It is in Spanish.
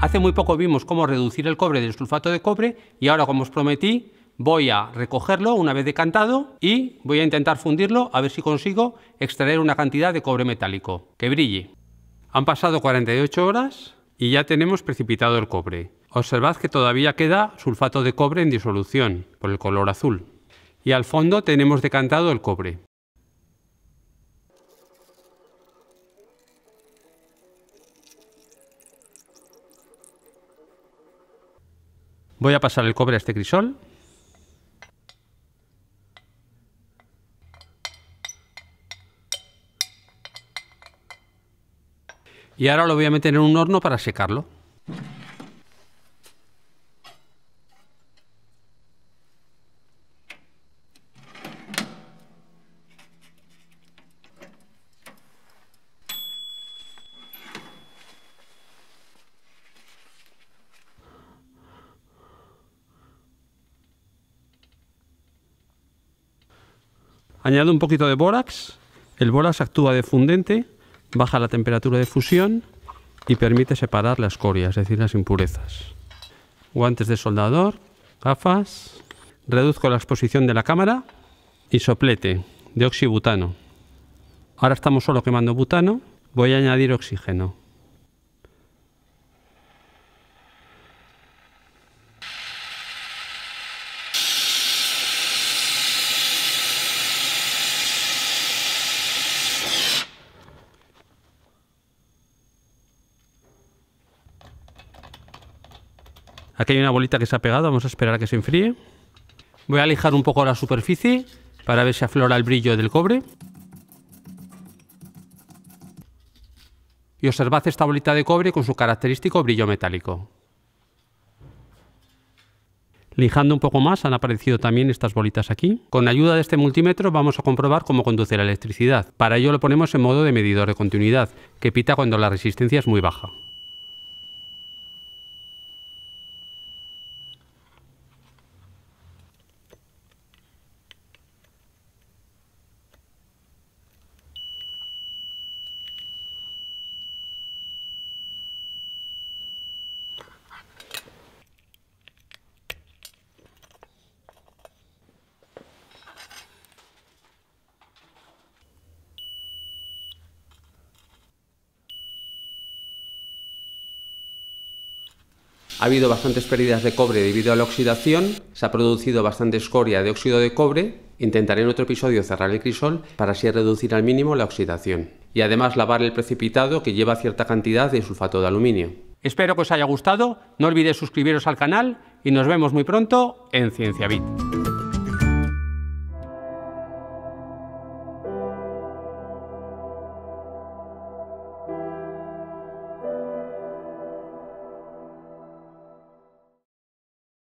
Hace muy poco vimos cómo reducir el cobre del sulfato de cobre y ahora, como os prometí, voy a recogerlo una vez decantado y voy a intentar fundirlo a ver si consigo extraer una cantidad de cobre metálico que brille. Han pasado 48 horas y ya tenemos precipitado el cobre. Observad que todavía queda sulfato de cobre en disolución por el color azul. Y al fondo tenemos decantado el cobre. Voy a pasar el cobre a este crisol. Y ahora lo voy a meter en un horno para secarlo. Añado un poquito de bórax. El bórax actúa de fundente, baja la temperatura de fusión y permite separar las escoria, es decir, las impurezas. Guantes de soldador, gafas. Reduzco la exposición de la cámara y soplete de oxibutano. Ahora estamos solo quemando butano, voy a añadir oxígeno. Aquí hay una bolita que se ha pegado, vamos a esperar a que se enfríe. Voy a lijar un poco la superficie para ver si aflora el brillo del cobre. Y observad esta bolita de cobre con su característico brillo metálico. Lijando un poco más han aparecido también estas bolitas aquí. Con ayuda de este multímetro vamos a comprobar cómo conduce la electricidad. Para ello lo ponemos en modo de medidor de continuidad, que pita cuando la resistencia es muy baja. Ha habido bastantes pérdidas de cobre debido a la oxidación, se ha producido bastante escoria de óxido de cobre. Intentaré en otro episodio cerrar el crisol para así reducir al mínimo la oxidación. Y además lavar el precipitado que lleva cierta cantidad de sulfato de aluminio. Espero que os haya gustado, no olvidéis suscribiros al canal y nos vemos muy pronto en CienciaBit.